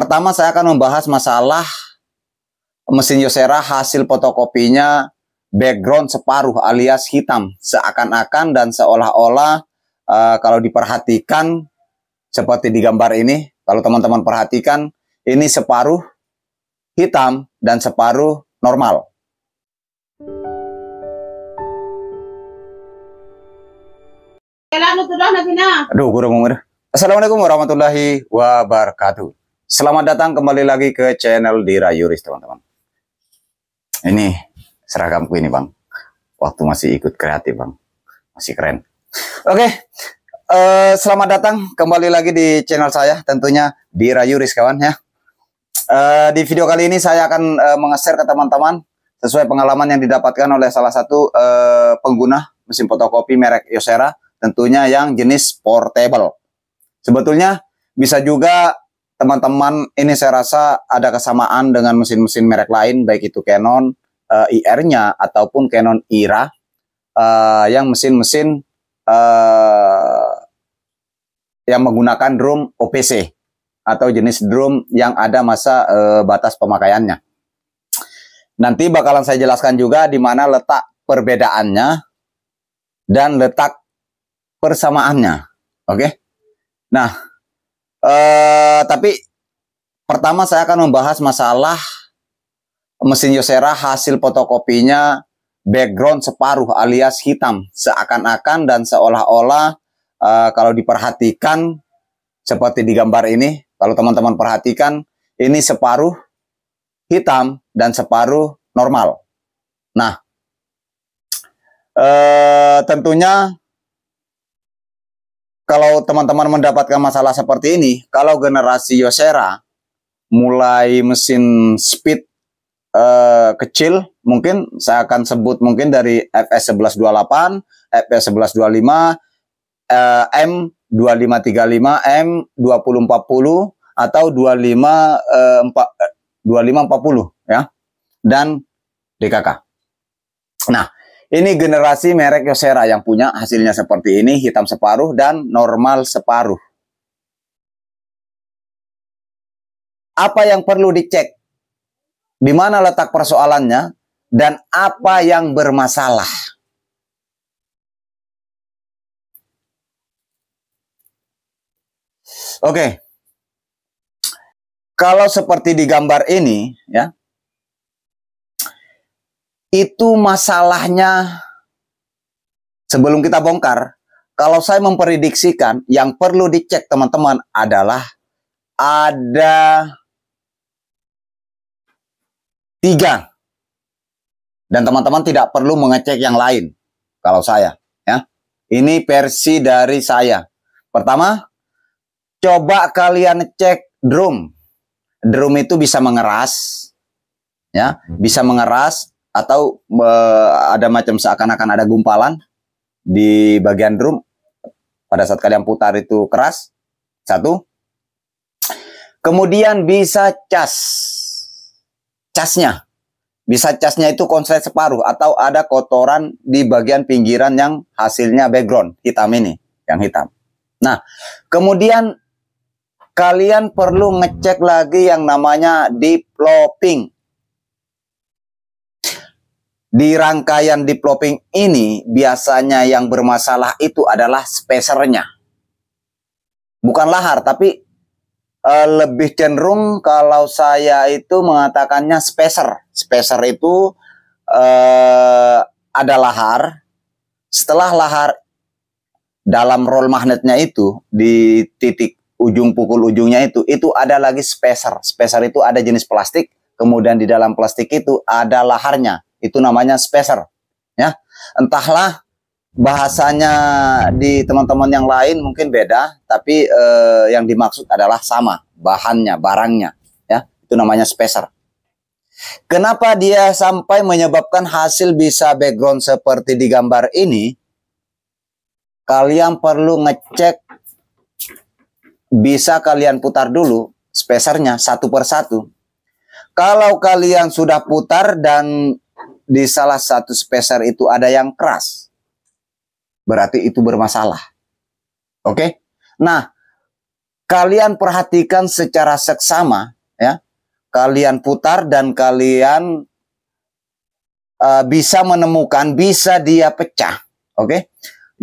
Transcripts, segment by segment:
Pertama saya akan membahas masalah mesin Yosera hasil fotokopinya background separuh alias hitam seakan-akan dan seolah-olah e, kalau diperhatikan seperti di gambar ini kalau teman-teman perhatikan ini separuh hitam dan separuh normal. Aduh, Assalamualaikum warahmatullahi wabarakatuh. Selamat datang kembali lagi ke channel Dira Yuris teman-teman. Ini seragamku ini bang, waktu masih ikut kreatif bang, masih keren. Oke, okay. uh, eh, selamat datang kembali lagi di channel saya, tentunya Dira Yuris kawan ya. Uh, di video kali ini saya akan uh, eh, mengeser ke teman-teman sesuai pengalaman yang didapatkan oleh salah satu uh, pengguna mesin fotokopi merek Yosera, tentunya yang jenis portable. Sebetulnya bisa juga teman-teman ini saya rasa ada kesamaan dengan mesin-mesin merek lain baik itu Canon uh, eh, IR-nya ataupun Canon IRA uh, eh, yang mesin-mesin uh, yang menggunakan drum OPC atau jenis drum yang ada masa uh, batas pemakaiannya. Nanti bakalan saya jelaskan juga di mana letak perbedaannya dan letak persamaannya. Oke. Okay? Nah, Uh, tapi pertama saya akan membahas masalah mesin Yosera hasil fotokopinya background separuh alias hitam seakan-akan dan seolah-olah uh, kalau diperhatikan seperti di gambar ini kalau teman-teman perhatikan ini separuh hitam dan separuh normal. Nah, uh, tentunya kalau teman-teman mendapatkan masalah seperti ini, kalau generasi Yosera mulai mesin speed eh, kecil, mungkin saya akan sebut mungkin dari FS 1128, FS 1125, eh, M 2535, M 2040 atau 25 eh, 4, 2540 eh, ya. Dan DKK. Nah, ini generasi merek Yosera yang punya hasilnya seperti ini, hitam separuh dan normal separuh. Apa yang perlu dicek? Di mana letak persoalannya? Dan apa yang bermasalah? Oke. Okay. Kalau seperti di gambar ini, ya, itu masalahnya sebelum kita bongkar, kalau saya memprediksikan yang perlu dicek teman-teman adalah ada tiga dan teman-teman tidak perlu mengecek yang lain kalau saya ya ini versi dari saya pertama coba kalian cek drum drum itu bisa mengeras ya bisa mengeras atau me, eh, ada macam seakan-akan ada gumpalan di bagian drum pada saat kalian putar itu keras satu kemudian bisa cas casnya bisa casnya itu konslet separuh atau ada kotoran di bagian pinggiran yang hasilnya background hitam ini yang hitam nah kemudian kalian perlu ngecek lagi yang namanya deep lopping di rangkaian developing ini biasanya yang bermasalah itu adalah spacernya. Bukan lahar tapi uh, lebih cenderung kalau saya itu mengatakannya spacer. Spacer itu uh, ada lahar. Setelah lahar dalam roll magnetnya itu di titik ujung pukul ujungnya itu itu ada lagi spacer. Spacer itu ada jenis plastik, kemudian di dalam plastik itu ada laharnya itu namanya spacer ya entahlah bahasanya di teman-teman yang lain mungkin beda tapi eh, yang dimaksud adalah sama bahannya barangnya ya itu namanya spacer kenapa dia sampai menyebabkan hasil bisa background seperti di gambar ini kalian perlu ngecek bisa kalian putar dulu spesernya satu persatu kalau kalian sudah putar dan di salah satu spacer itu ada yang keras, berarti itu bermasalah. Oke? Okay? Nah, kalian perhatikan secara seksama ya. Kalian putar dan kalian uh, bisa menemukan bisa dia pecah, oke? Okay?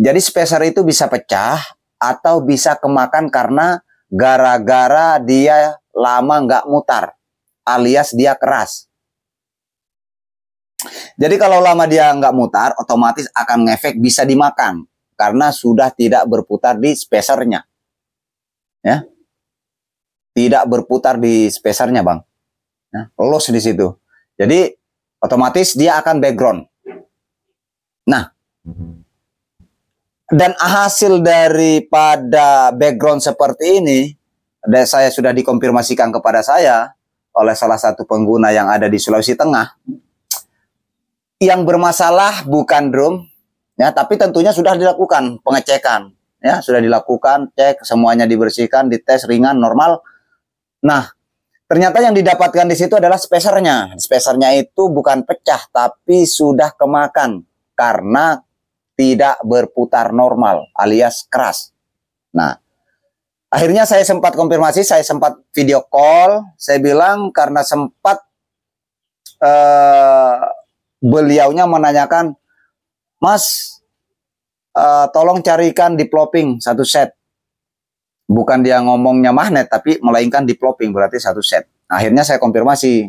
Jadi spacer itu bisa pecah atau bisa kemakan karena gara-gara dia lama nggak mutar alias dia keras. Jadi kalau lama dia nggak mutar, otomatis akan ngefek bisa dimakan karena sudah tidak berputar di spesernya, Ya. Tidak berputar di spesernya Bang. Ya, los di situ. Jadi otomatis dia akan background. Nah, dan hasil daripada background seperti ini, dan saya sudah dikonfirmasikan kepada saya oleh salah satu pengguna yang ada di Sulawesi Tengah, yang bermasalah bukan drum, ya, tapi tentunya sudah dilakukan pengecekan, ya, sudah dilakukan cek semuanya dibersihkan, dites ringan normal. Nah, ternyata yang didapatkan di situ adalah spesernya, spesernya itu bukan pecah, tapi sudah kemakan karena tidak berputar normal alias keras. Nah, akhirnya saya sempat konfirmasi, saya sempat video call, saya bilang karena sempat eh, beliaunya menanyakan, Mas, uh, tolong carikan plopping satu set. Bukan dia ngomongnya magnet, tapi melainkan plopping berarti satu set. Akhirnya saya konfirmasi.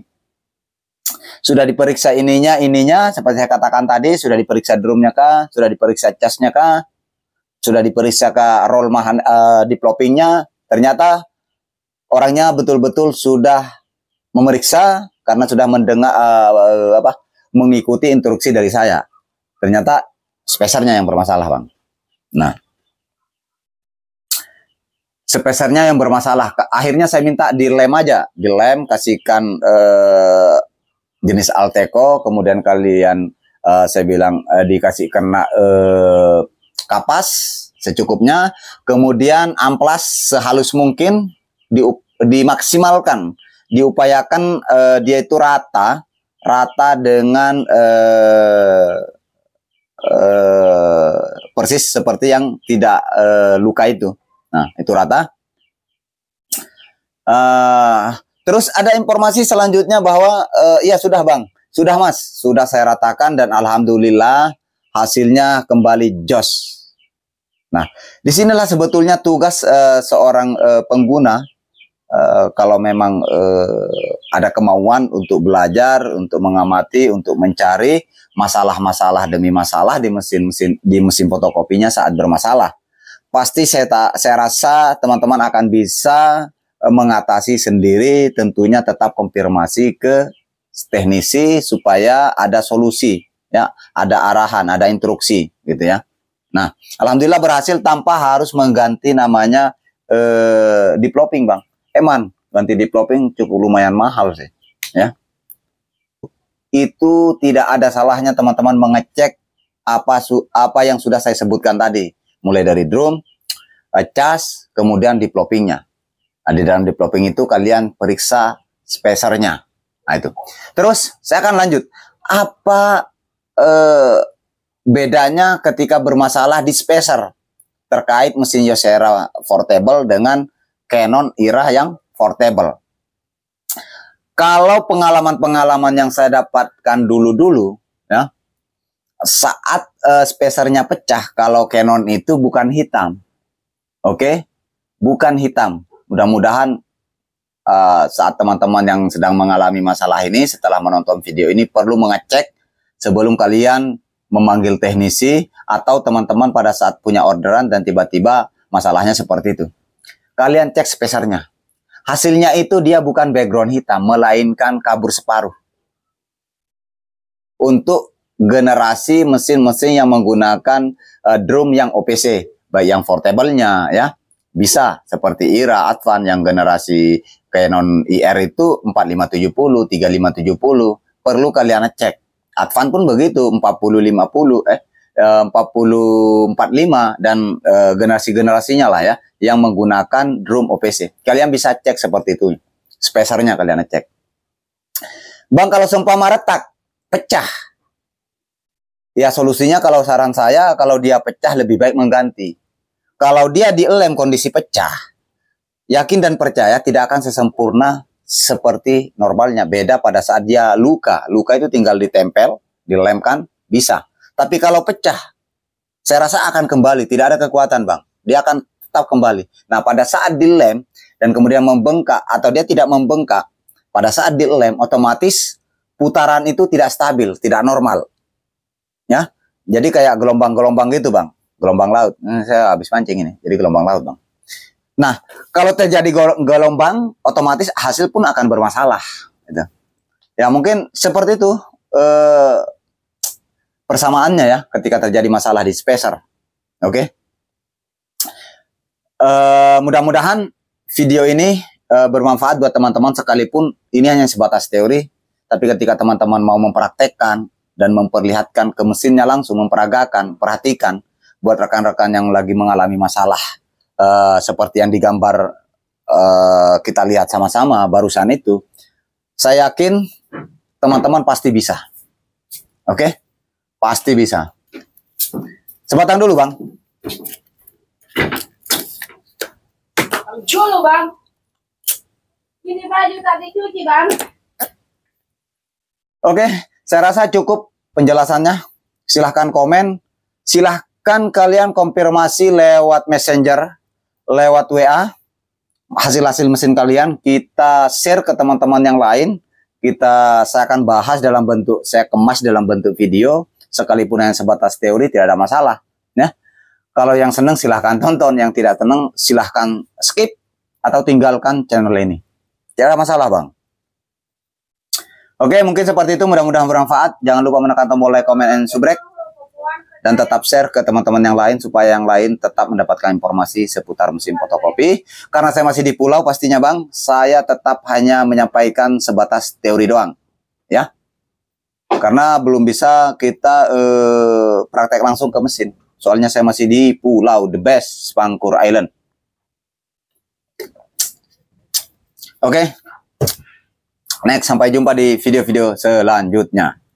Sudah diperiksa ininya, ininya, seperti saya katakan tadi, sudah diperiksa drumnya kah, sudah diperiksa casnya kah, sudah diperiksa kah roll mahan, uh, eh, ploppingnya ternyata orangnya betul-betul sudah memeriksa karena sudah mendengar uh, apa mengikuti instruksi dari saya. Ternyata spesernya yang bermasalah, Bang. Nah, spesernya yang bermasalah. Akhirnya saya minta dilem aja, dilem kasihkan eh, jenis Alteco, kemudian kalian eh, saya bilang eh, dikasih kena eh, kapas secukupnya, kemudian amplas sehalus mungkin di dimaksimalkan, diupayakan eh, dia itu rata rata dengan eh, eh, persis seperti yang tidak eh, luka itu. Nah, itu rata. Uh, terus ada informasi selanjutnya bahwa uh, ya sudah bang, sudah mas, sudah saya ratakan dan alhamdulillah hasilnya kembali jos. Nah, disinilah sebetulnya tugas uh, seorang uh, pengguna Eh, kalau memang uh, ada kemauan untuk belajar, untuk mengamati, untuk mencari masalah-masalah demi masalah di mesin-mesin di mesin fotokopinya saat bermasalah, pasti saya tak saya rasa teman-teman akan bisa uh, mengatasi sendiri. Tentunya tetap konfirmasi ke teknisi supaya ada solusi, ya, ada arahan, ada instruksi, gitu ya. Nah, alhamdulillah berhasil tanpa harus mengganti namanya uh, developing, bang eman ganti diploping cukup lumayan mahal sih ya itu tidak ada salahnya teman-teman mengecek apa su apa yang sudah saya sebutkan tadi mulai dari drum eh, cas kemudian diplopingnya. nah, di dalam diploping itu kalian periksa spesernya. nah itu terus saya akan lanjut apa eh, bedanya ketika bermasalah di spacer terkait mesin Yosera Portable dengan Canon IRA yang portable. Kalau pengalaman-pengalaman yang saya dapatkan dulu-dulu, ya, saat uh, eh, spesernya pecah, kalau Canon itu bukan hitam, oke, okay? bukan hitam. Mudah-mudahan uh, saat teman-teman yang sedang mengalami masalah ini, setelah menonton video ini perlu mengecek sebelum kalian memanggil teknisi atau teman-teman pada saat punya orderan dan tiba-tiba masalahnya seperti itu. Kalian cek spesernya. Hasilnya itu dia bukan background hitam, melainkan kabur separuh. Untuk generasi mesin-mesin yang menggunakan uh, drum yang OPC, baik yang portable-nya ya, bisa seperti IRA, Advan yang generasi Canon IR itu 4570, 3570, perlu kalian cek. Advan pun begitu, 4050 eh 4045 eh, dan uh, generasi-generasinya lah ya yang menggunakan drum OPC. Kalian bisa cek seperti itu. spesernya kalian cek. Bang kalau seumpama retak pecah. Ya solusinya kalau saran saya kalau dia pecah lebih baik mengganti. Kalau dia dilem kondisi pecah, yakin dan percaya tidak akan sesempurna seperti normalnya. Beda pada saat dia luka. Luka itu tinggal ditempel, dilemkan, bisa tapi kalau pecah, saya rasa akan kembali. Tidak ada kekuatan, Bang. Dia akan tetap kembali. Nah, pada saat dilem dan kemudian membengkak atau dia tidak membengkak, pada saat dilem otomatis putaran itu tidak stabil, tidak normal. Ya. Jadi kayak gelombang-gelombang gitu, Bang. Gelombang laut. Hmm, saya habis pancing ini. Jadi gelombang laut, Bang. Nah, kalau terjadi gelombang, otomatis hasil pun akan bermasalah. Gitu. Ya mungkin seperti itu. Eh, persamaannya ya ketika terjadi masalah di spacer. Oke. Okay? Uh, eh, mudah-mudahan video ini uh, bermanfaat buat teman-teman sekalipun ini hanya sebatas teori, tapi ketika teman-teman mau mempraktekkan dan memperlihatkan ke mesinnya langsung memperagakan, perhatikan buat rekan-rekan yang lagi mengalami masalah uh, seperti yang digambar uh, kita lihat sama-sama barusan itu, saya yakin teman-teman pasti bisa. Oke? Okay? Pasti bisa. Sebatang dulu, Bang. Dulu, Bang. Ini baju tadi cuci, Bang. Oke, saya rasa cukup penjelasannya. Silahkan komen. Silahkan kalian konfirmasi lewat messenger, lewat WA. Hasil-hasil mesin kalian kita share ke teman-teman yang lain. Kita saya akan bahas dalam bentuk, saya kemas dalam bentuk video sekalipun hanya sebatas teori tidak ada masalah ya kalau yang senang silahkan tonton yang tidak tenang silahkan skip atau tinggalkan channel ini tidak ada masalah bang oke mungkin seperti itu mudah-mudahan bermanfaat jangan lupa menekan tombol like comment and subscribe. dan tetap share ke teman-teman yang lain supaya yang lain tetap mendapatkan informasi seputar mesin fotokopi. Karena saya masih di pulau pastinya Bang, saya tetap hanya menyampaikan sebatas teori doang. Ya karena belum bisa kita eh, praktek langsung ke mesin. Soalnya saya masih di Pulau The Best, Spangkur Island. Oke, okay. next sampai jumpa di video-video selanjutnya.